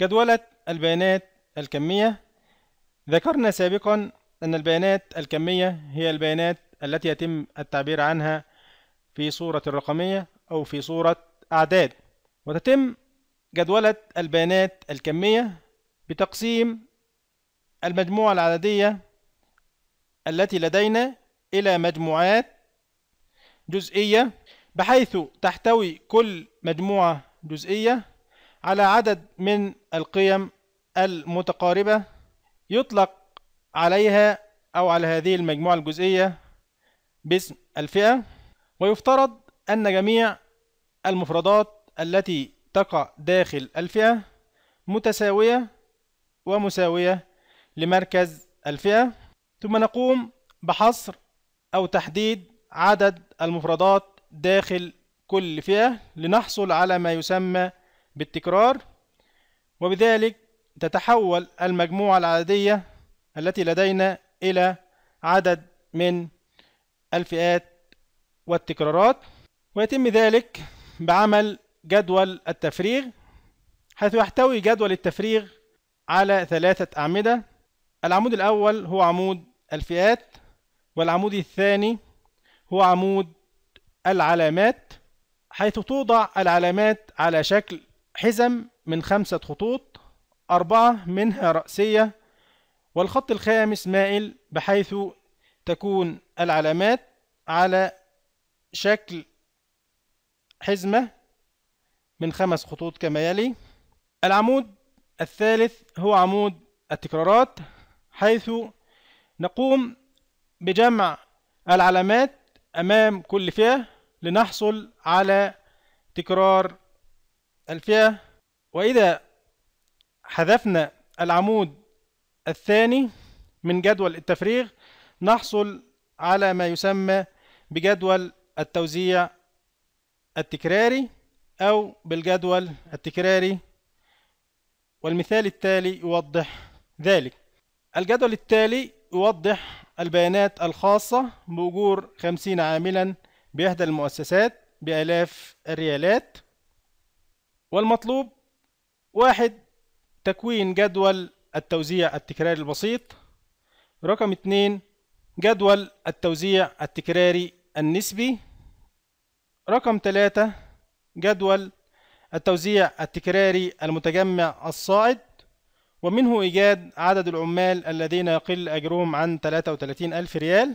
جدولة البيانات الكمية ذكرنا سابقا أن البيانات الكمية هي البيانات التي يتم التعبير عنها في صورة رقمية أو في صورة أعداد وتتم جدولة البيانات الكمية بتقسيم المجموعة العددية التي لدينا إلى مجموعات جزئية بحيث تحتوي كل مجموعة جزئية على عدد من القيم المتقاربة يطلق عليها أو على هذه المجموعة الجزئية باسم الفئة ويفترض أن جميع المفردات التي تقع داخل الفئة متساوية ومساوية لمركز الفئة ثم نقوم بحصر أو تحديد عدد المفردات داخل كل فئة لنحصل على ما يسمى بالتكرار وبذلك تتحول المجموعة العددية التي لدينا إلى عدد من الفئات والتكرارات ويتم ذلك بعمل جدول التفريغ حيث يحتوي جدول التفريغ على ثلاثة أعمدة العمود الأول هو عمود الفئات والعمود الثاني هو عمود العلامات حيث توضع العلامات على شكل حزم من خمسة خطوط أربعة منها رأسية والخط الخامس مائل بحيث تكون العلامات على شكل حزمة من خمس خطوط كما يلي العمود الثالث هو عمود التكرارات حيث نقوم بجمع العلامات أمام كل فئة لنحصل على تكرار الفئة وإذا حذفنا العمود الثاني من جدول التفريغ نحصل على ما يسمى بجدول التوزيع التكراري أو بالجدول التكراري والمثال التالي يوضح ذلك الجدول التالي يوضح البيانات الخاصة بأجور خمسين عاملا بإحدى المؤسسات بآلاف الريالات والمطلوب واحد تكوين جدول التوزيع التكراري البسيط رقم اتنين جدول التوزيع التكراري النسبي رقم تلاتة جدول التوزيع التكراري المتجمع الصاعد ومنه إيجاد عدد العمال الذين يقل أجرهم عن 33 ألف ريال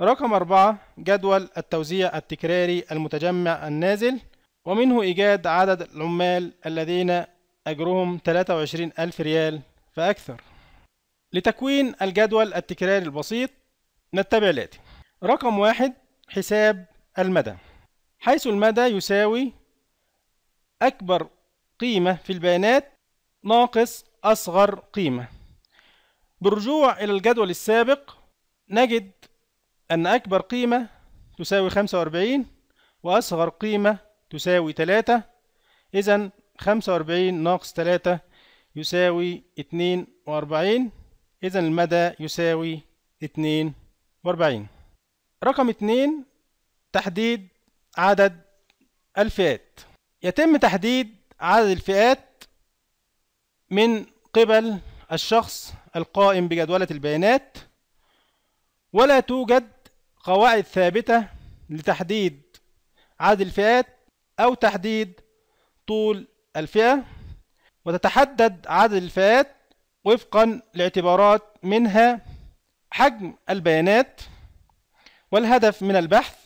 رقم أربعة جدول التوزيع التكراري المتجمع النازل ومنه إيجاد عدد العمال الذين أجرهم 23 ألف ريال فأكثر لتكوين الجدول التكراري البسيط نتبع الآتي رقم واحد حساب المدى حيث المدى يساوي أكبر قيمة في البيانات ناقص أصغر قيمة بالرجوع إلى الجدول السابق نجد أن أكبر قيمة تساوي 45 وأصغر قيمة تساوي 3 إذا 45 ناقص 3 يساوي 42 إذا المدى يساوي 42 رقم 2 تحديد عدد الفئات يتم تحديد عدد الفئات من قبل الشخص القائم بجدولة البيانات ولا توجد قواعد ثابتة لتحديد عدد الفئات أو تحديد طول الفئة وتتحدد عدد الفئات وفقا لاعتبارات منها حجم البيانات والهدف من البحث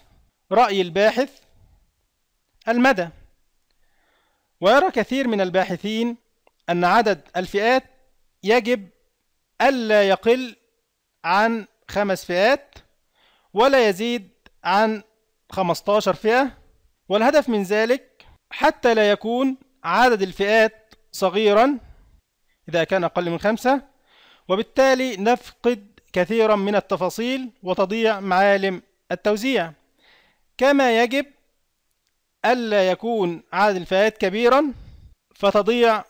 رأي الباحث المدى ويرى كثير من الباحثين أن عدد الفئات يجب ألا يقل عن خمس فئات ولا يزيد عن 15 فئة والهدف من ذلك حتى لا يكون عدد الفئات صغيرا إذا كان أقل من خمسة وبالتالي نفقد كثيرا من التفاصيل وتضيع معالم التوزيع كما يجب ألا يكون عدد الفئات كبيرا فتضيع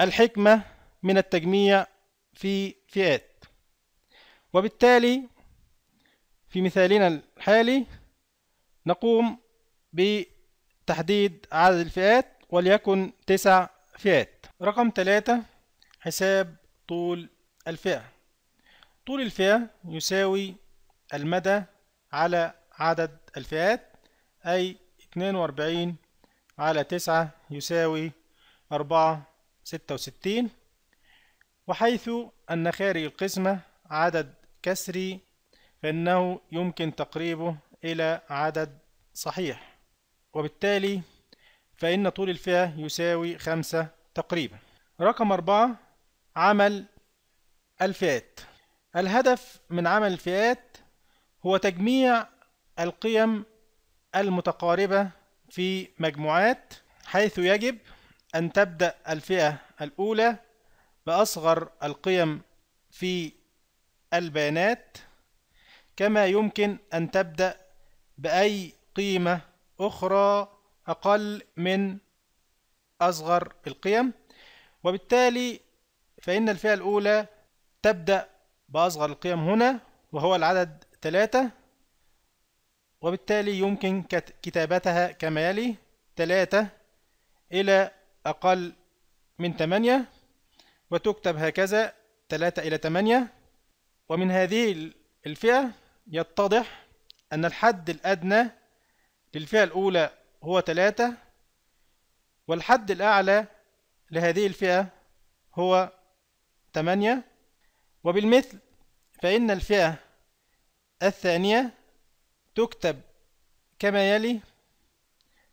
الحكمة من التجميع في فئات وبالتالي في مثالنا الحالي نقوم بتحديد عدد الفئات وليكن تسع فئات رقم ثلاثة حساب طول الفئة طول الفئة يساوي المدى على عدد الفئات أي 42 على 9 يساوي 4 66 وحيث أن خارج القسمة عدد كسري فإنه يمكن تقريبه إلى عدد صحيح وبالتالي فإن طول الفئة يساوي خمسة تقريبا رقم أربعة عمل الفئات الهدف من عمل الفئات هو تجميع القيم المتقاربة في مجموعات حيث يجب أن تبدأ الفئة الأولى بأصغر القيم في البيانات كما يمكن أن تبدأ بأي قيمة أخرى أقل من أصغر القيم وبالتالي فإن الفئة الأولى تبدأ بأصغر القيم هنا وهو العدد ثلاثة وبالتالي يمكن كتابتها كما يلي ثلاثة إلى أقل من ثمانية وتكتب هكذا ثلاثة إلى ثمانية ومن هذه الفئة يتضح أن الحد الأدنى للفئة الأولى هو ثلاثة والحد الأعلى لهذه الفئة هو ثمانية وبالمثل فإن الفئة الثانية تكتب كما يلي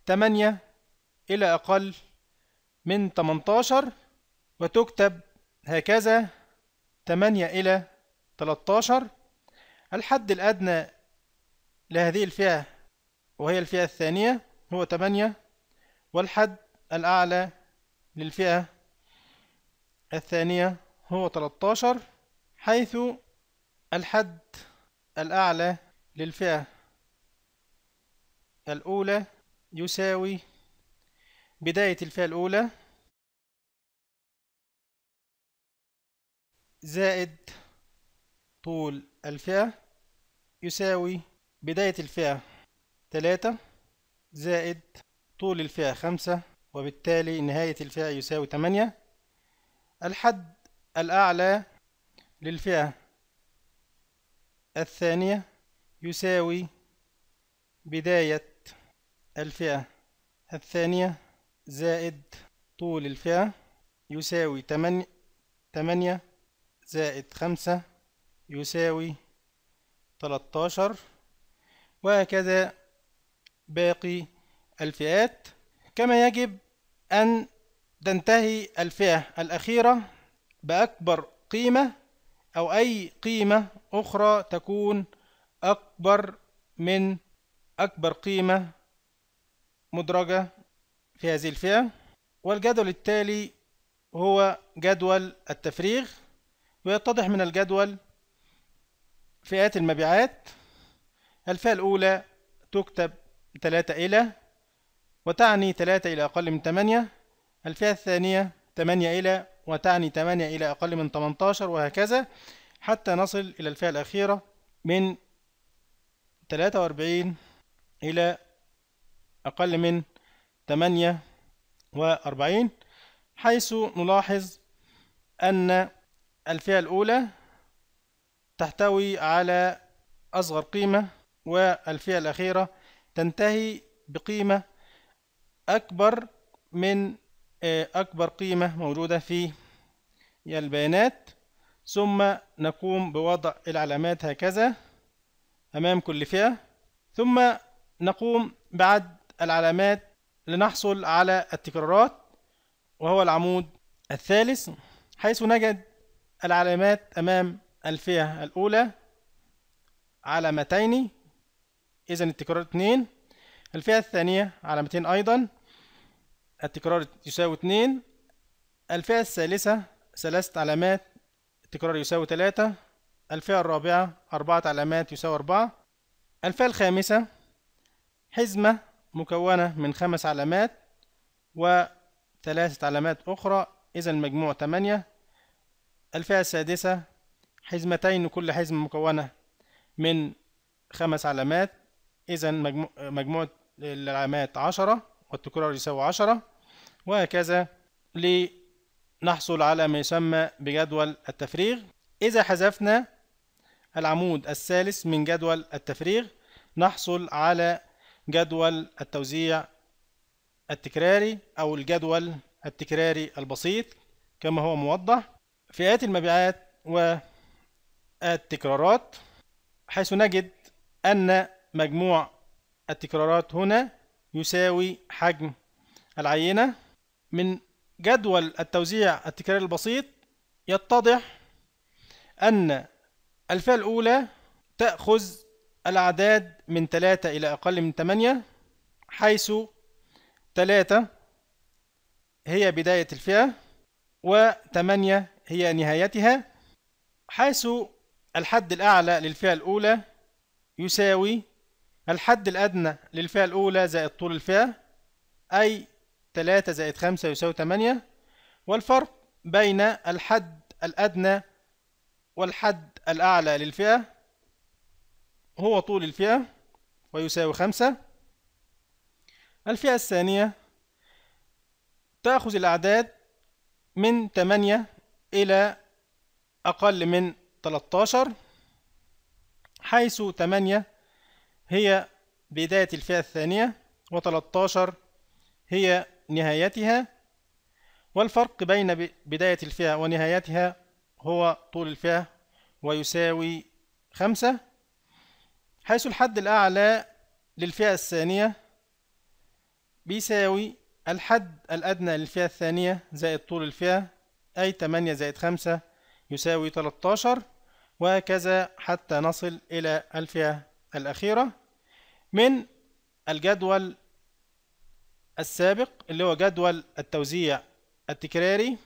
ثمانية إلى أقل من تمنتاشر وتكتب هكذا تمانية إلى تلتاشر الحد الأدنى لهذه الفئة وهي الفئة الثانية هو تمانية والحد الأعلى للفئة الثانية هو 13 حيث الحد الأعلى للفئة الأولى يساوي بداية الفئة الأولى زائد طول الفئة يساوي بداية الفئة 3 زائد طول الفئة 5 وبالتالي نهاية الفئة يساوي 8 الحد الأعلى للفئة الثانية يساوي بداية الفئة الثانية زائد طول الفئة يساوي 8 8 زائد 5 يساوي 13 وهكذا باقي الفئات كما يجب أن تنتهي الفئة الأخيرة بأكبر قيمة أو أي قيمة أخرى تكون أكبر من أكبر قيمة مدرجة في هذه الفئة والجدول التالي هو جدول التفريغ ويتضح من الجدول فئات المبيعات الفئة الأولى تكتب 3 إلى وتعني 3 إلى أقل من 8 الفئة الثانية 8 إلى وتعني 8 إلى أقل من 18 وهكذا حتى نصل إلى الفئة الأخيرة من 43 إلى أقل من 48 حيث نلاحظ أن الفئة الأولى تحتوي على أصغر قيمة والفئة الأخيرة تنتهي بقيمة أكبر من آه، أكبر قيمة موجودة في البيانات ثم نقوم بوضع العلامات هكذا أمام كل فئة ثم نقوم بعد العلامات لنحصل على التكرارات وهو العمود الثالث حيث نجد العلامات أمام الفئة الأولى علامتين إذا التكرار اتنين الفئة الثانية علامتين أيضا التكرار يساوي اتنين الفئة الثالثة ثلاثة علامات التكرار يساوي تلاتة الفئة الرابعة أربعة علامات يساوي أربعة الفئة الخامسة حزمة مكونة من خمس علامات وثلاثة علامات أخرى إذا المجموع تمانية الفئة السادسة حزمتين كل حزمة مكونة من خمس علامات إذا مجموع العلامات عشرة والتكرار يساوي عشرة وهكذا لنحصل على ما يسمى بجدول التفريغ إذا حذفنا العمود الثالث من جدول التفريغ نحصل على جدول التوزيع التكراري أو الجدول التكراري البسيط كما هو موضح فئات المبيعات والتكرارات حيث نجد أن مجموع التكرارات هنا يساوي حجم العينة من جدول التوزيع التكراري البسيط يتضح أن الفئة الأولى تأخذ الأعداد من 3 إلى أقل من 8 حيث 3 هي بداية الفئة و8 هي نهايتها حيث الحد الأعلى للفئة الأولى يساوي الحد الأدنى للفئة الأولى زائد طول الفئة أي 3 زائد 5 يساوي 8 والفرق بين الحد الأدنى والحد الأعلى للفئة هو طول الفئة ويساوي 5 الفئة الثانية تأخذ الأعداد من 8 إلى أقل من 13 حيث 8 هي بداية الفئة الثانية و13 هي نهايتها والفرق بين بداية الفئة ونهايتها هو طول الفئة ويساوي خمسة حيث الحد الأعلى للفئة الثانية بيساوي الحد الأدنى للفئة الثانية زائد طول الفئة أي تمانية زائد خمسة يساوي 13 وهكذا حتى نصل إلى الفئة الأخيرة من الجدول السابق اللي هو جدول التوزيع التكراري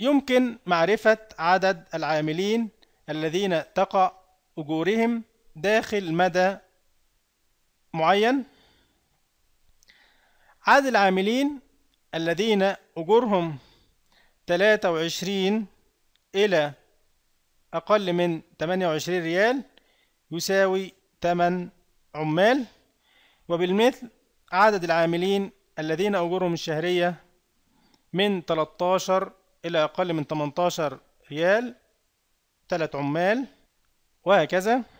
يمكن معرفة عدد العاملين الذين تقع أجورهم داخل مدى معين عدد العاملين الذين أجورهم 23 إلى أقل من 28 ريال يساوي 8 عمال وبالمثل عدد العاملين الذين أجورهم الشهرية من 13 إلى أقل من 18 ريال 3 عمال وهكذا